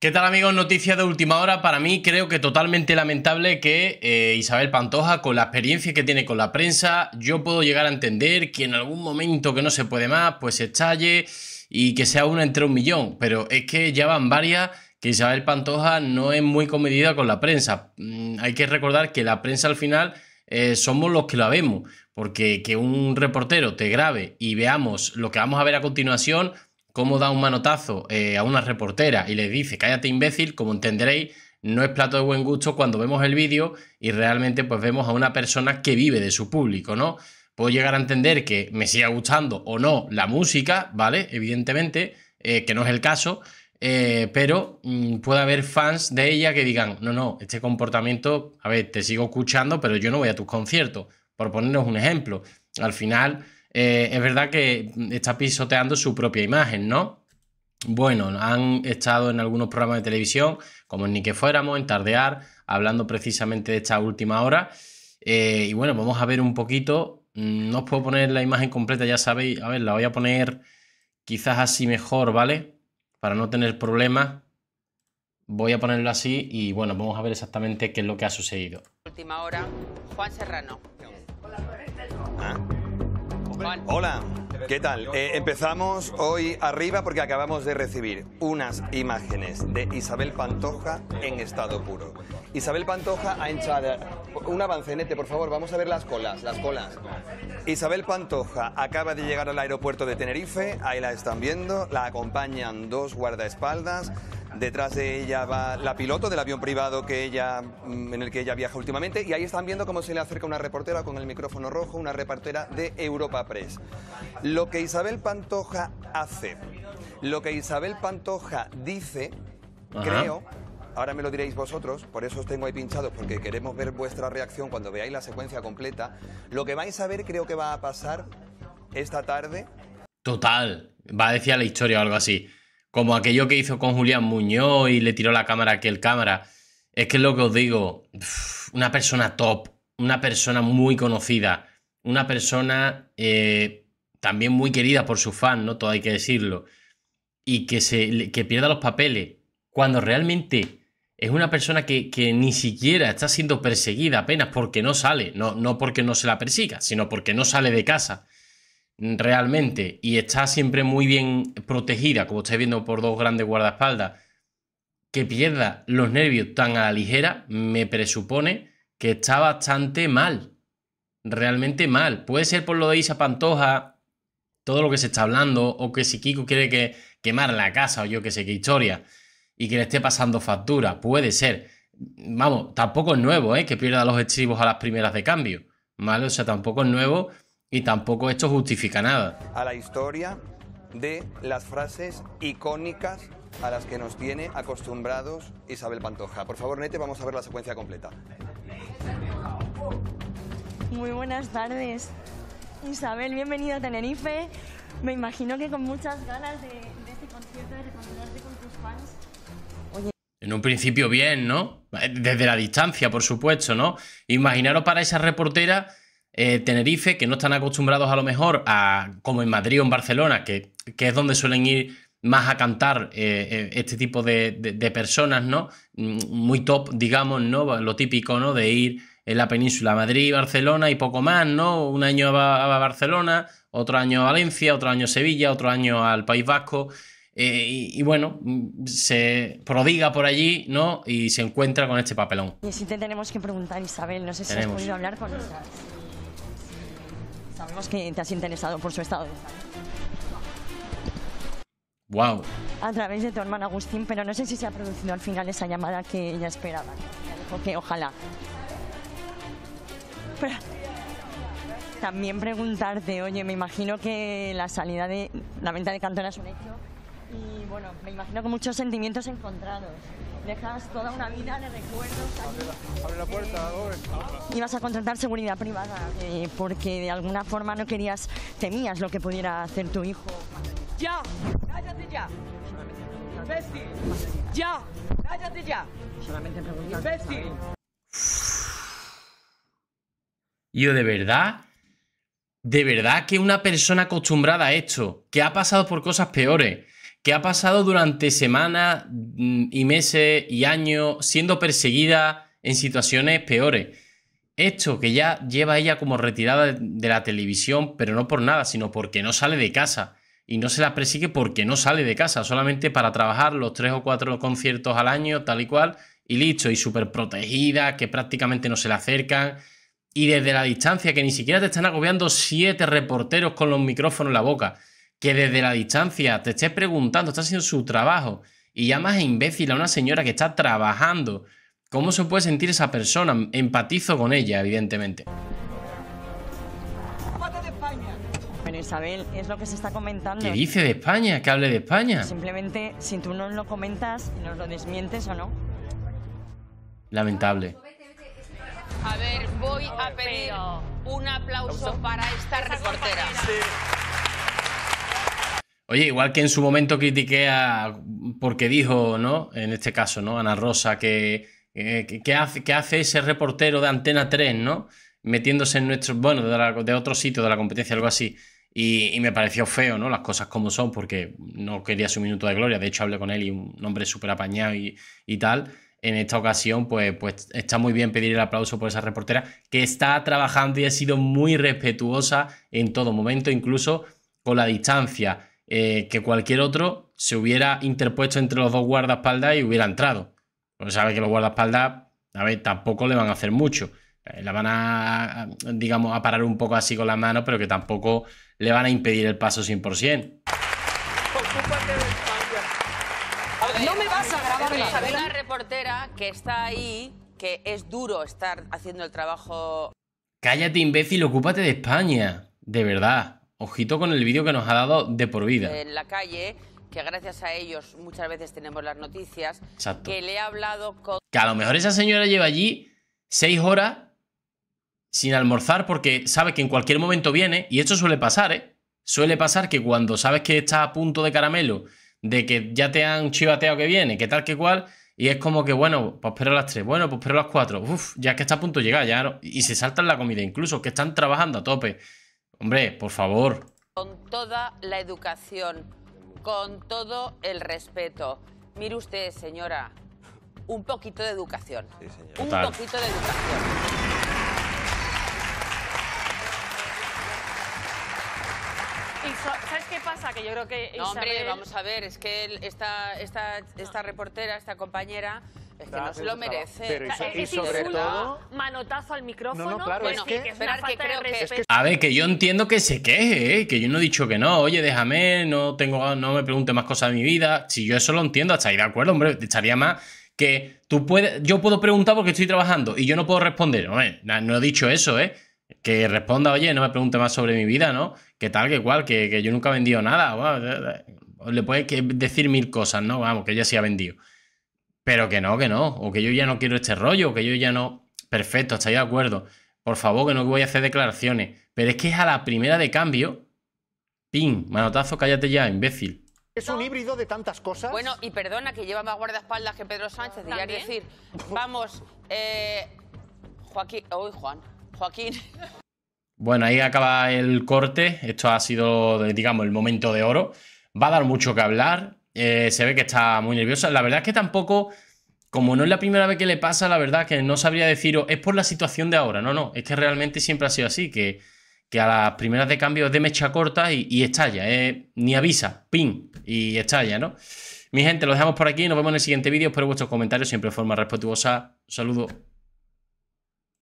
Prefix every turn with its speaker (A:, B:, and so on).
A: ¿Qué tal amigos? Noticias de última hora. Para mí creo que totalmente lamentable que eh, Isabel Pantoja, con la experiencia que tiene con la prensa, yo puedo llegar a entender que en algún momento que no se puede más, pues se estalle y que sea una entre un millón. Pero es que ya van varias que Isabel Pantoja no es muy comedida con la prensa. Mm, hay que recordar que la prensa al final eh, somos los que la vemos, porque que un reportero te grabe y veamos lo que vamos a ver a continuación, cómo da un manotazo eh, a una reportera y le dice, cállate imbécil, como entenderéis, no es plato de buen gusto cuando vemos el vídeo y realmente pues vemos a una persona que vive de su público, ¿no? Puedo llegar a entender que me siga gustando o no la música, ¿vale? Evidentemente, eh, que no es el caso, eh, pero mm, puede haber fans de ella que digan, no, no, este comportamiento, a ver, te sigo escuchando, pero yo no voy a tus conciertos, por ponernos un ejemplo. Al final eh, es verdad que está pisoteando su propia imagen, ¿no? Bueno, han estado en algunos programas de televisión, como en Ni que fuéramos, en Tardear, hablando precisamente de esta última hora. Eh, y bueno, vamos a ver un poquito. Mm, no os puedo poner la imagen completa, ya sabéis. A ver, la voy a poner quizás así mejor, ¿vale? Para no tener problemas. Voy a ponerlo así y bueno, vamos a ver exactamente qué es lo que ha sucedido.
B: Última hora, Juan Serrano. Hola,
C: ¿qué tal? Eh, empezamos hoy arriba porque acabamos de recibir unas imágenes de Isabel Pantoja en estado puro. Isabel Pantoja ha hinchado... Un avancenete, por favor, vamos a ver las colas, las colas. Isabel Pantoja acaba de llegar al aeropuerto de Tenerife, ahí la están viendo, la acompañan dos guardaespaldas. Detrás de ella va la piloto del avión privado que ella, mm, en el que ella viaja últimamente. Y ahí están viendo cómo se le acerca una reportera con el micrófono rojo, una reportera de Europa Press. Lo que Isabel Pantoja hace, lo que Isabel Pantoja dice, creo, ahora me lo diréis vosotros, por eso os tengo ahí pinchados, porque queremos ver vuestra reacción cuando veáis la secuencia completa. Lo que vais a ver creo que va a pasar esta tarde.
A: Total, va a decir la historia o algo así. Como aquello que hizo con Julián Muñoz y le tiró la cámara a aquel cámara. Es que lo que os digo, una persona top, una persona muy conocida, una persona eh, también muy querida por su fans, ¿no? Todo hay que decirlo. Y que, se, pierda los papeles cuando realmente es una persona que, que, ni siquiera está siendo perseguida apenas porque no sale, no, no porque no se la persiga, sino porque no sale de casa realmente y está siempre muy bien protegida, como estáis viendo por dos grandes guardaespaldas, que pierda los nervios tan a la ligera, me presupone que está bastante mal. Realmente mal. Puede ser por lo de Isa Pantoja, todo lo que se está hablando, o que si Kiko quiere que quemar la casa, o yo que sé qué historia, y que le esté pasando factura. Puede ser. Vamos, tampoco es nuevo, ¿eh? Que pierda los estribos a las primeras de cambio. ¿Vale? O sea, tampoco es nuevo y tampoco esto justifica nada.
C: A la historia de las frases icónicas a las que nos tiene acostumbrados Isabel Pantoja. Por favor, Nete, vamos a ver la secuencia completa.
D: Muy buenas tardes. Isabel, bienvenida a Tenerife. Me imagino que con muchas ganas de, este concierto, de reunirte con tus fans.
A: En un principio bien, ¿no? Desde la distancia, por supuesto, ¿no? Imaginaros para esa reportera eh, Tenerife, que no están acostumbrados a lo mejor a, como en Madrid o en Barcelona, que, es donde suelen ir más a cantar eh, eh, este tipo de, personas, ¿no? Mm, muy top, digamos, ¿no? Lo típico, ¿no? De ir en la península, Madrid, Barcelona y poco más, ¿no? Un año a, Barcelona, otro año a Valencia, otro año a Sevilla, otro año al País Vasco. y, bueno, se prodiga por allí, ¿no? Y se encuentra con este papelón.
D: Y si te tenemos que preguntar, Isabel, no sé si has podido hablar con nosotros. Sabemos que te has interesado por su estado de salud. Wow. A través de tu hermano Agustín, pero no sé si se ha producido al final esa llamada que ella esperaba. Porque ojalá. también preguntarte, oye, me imagino que la salida de la venta de Cantona es un hecho y bueno, me imagino que muchos sentimientos encontrados dejas toda una vida de recuerdos. Abre la, puerta, Ibas a contratar seguridad privada eh, porque de alguna forma no querías, temías lo que pudiera hacer tu hijo. ¡Ya! ¡Cállate ya! ¡Imbécil! ¡Ya! ¡Cállate ya! Solamente
A: Yo de verdad, de verdad que una persona acostumbrada a esto, que ha pasado por cosas peores, que ha pasado durante semanas mm, y meses y años siendo perseguida en situaciones peores. Esto que ya lleva ella como retirada de la televisión, pero no por nada, sino porque no sale de casa. Y no se la persigue porque no sale de casa, solamente para trabajar los tres o cuatro conciertos al año, tal y cual, y listo, y súper protegida, que prácticamente no se le acercan. Y desde la distancia, que ni siquiera te están agobiando siete reporteros con los micrófonos en la boca que desde la distancia te estés preguntando, está haciendo su trabajo y llamas a imbécil a una señora que está trabajando. ¿Cómo se puede sentir esa persona? Empatizo con ella, evidentemente.
D: Pero Isabel, es lo que se está comentando. ¿Qué dice de
A: España? ¿Que hable de España?
D: Simplemente, si tú no lo comentas nos lo desmientes o no.
A: Lamentable.
D: A ver,
B: voy a pedir un aplauso para esta reportera.
A: Oye, igual que en su momento critiqué a, porque dijo, ¿no? En este caso, ¿no? Ana Rosa, que, eh, que, hace, que hace, ese reportero de Antena 3, ¿no? Metiéndose en nuestro, bueno, de, otro sitio de la competencia, algo así. Y, me pareció feo, ¿no? Las cosas como son, porque no quería su minuto de gloria. De hecho, hablé con él y un hombre súper apañado y, y tal en esta ocasión, pues, pues está muy bien pedir el aplauso por esa reportera que está trabajando y ha sido muy respetuosa en todo momento, incluso con la distancia, eh, que cualquier otro se hubiera interpuesto entre los dos guardaespaldas y hubiera entrado. Porque sabe que los guardaespaldas, a ver, tampoco le van a hacer mucho. Eh, la van a, digamos, a parar un poco así con las manos pero que tampoco le van a impedir el paso 100%. No me vas a grabar,
B: reportera que está ahí, que es duro estar haciendo el trabajo.
A: Cállate, imbécil, ocúpate de España. De verdad. Ojito con el vídeo que nos ha dado de por vida. En
B: la calle, que gracias a ellos muchas veces tenemos las noticias. Exacto. Que le ha hablado con.
A: Que a lo mejor esa señora lleva allí seis horas sin almorzar porque sabe que en cualquier momento viene, y esto suele pasar, ¿eh? Suele pasar que cuando sabes que estás a punto de caramelo, de que ya te han chivateado que viene, que tal, que cual, y es como que, bueno, pues espero a las tres bueno, pues espero a las cuatro uff, ya que está a punto de llegar, ya, y se saltan la comida, incluso que están trabajando a tope. Hombre, por favor.
B: Con toda la educación, con todo el respeto. Mire usted, señora, un poquito de educación. Sí, Un poquito de educación. ¿Sabes qué pasa? Que yo creo que. No, hombre, vamos a ver, es que esta, esta reportera, esta compañera, es que no lo merece. Pero sobre todo... manotazo al micrófono. que, A ver, que
A: yo entiendo que se queje, ¿eh? que yo no he dicho que no. Oye, déjame, no tengo, no me pregunte más cosas de mi vida. Si yo eso lo entiendo, hasta ahí de acuerdo, hombre, estaría más que tú puedes, yo puedo preguntar porque estoy trabajando y yo no puedo responder. no he dicho eso, ¿eh? Que responda, oye, no me pregunte más sobre mi vida, ¿no? Que tal, que cual, que, yo nunca he vendido nada. Le puedes decir mil cosas, ¿no? Vamos, que ella sí ha vendido. Pero que no, que no. O que yo ya no quiero este rollo, o que yo ya no. Perfecto, estáis de acuerdo. Por favor, que no voy a hacer declaraciones. Pero es que es a la primera de cambio. Pin, manotazo, cállate ya, imbécil.
B: Es un híbrido de tantas cosas. Bueno, y perdona que lleva más guardaespaldas que Pedro Sánchez, y decir. Vamos, eh, Joaquín. Uy, Juan. Joaquín.
A: Bueno, ahí acaba el corte. Esto ha sido, digamos, el momento de oro. Va a dar mucho que hablar. Eh, se ve que está muy nerviosa. La verdad es que tampoco, como no es la primera vez que le pasa, la verdad es que no sabría deciros, es por la situación de ahora. No, no, es que realmente siempre ha sido así, que, que a las primeras de cambio es de mecha corta y, estalla. Eh, ni avisa, pin, y estalla, ¿no? Mi gente, lo dejamos por aquí. Nos vemos en el siguiente vídeo. Espero vuestros comentarios siempre de forma respetuosa. Un saludo.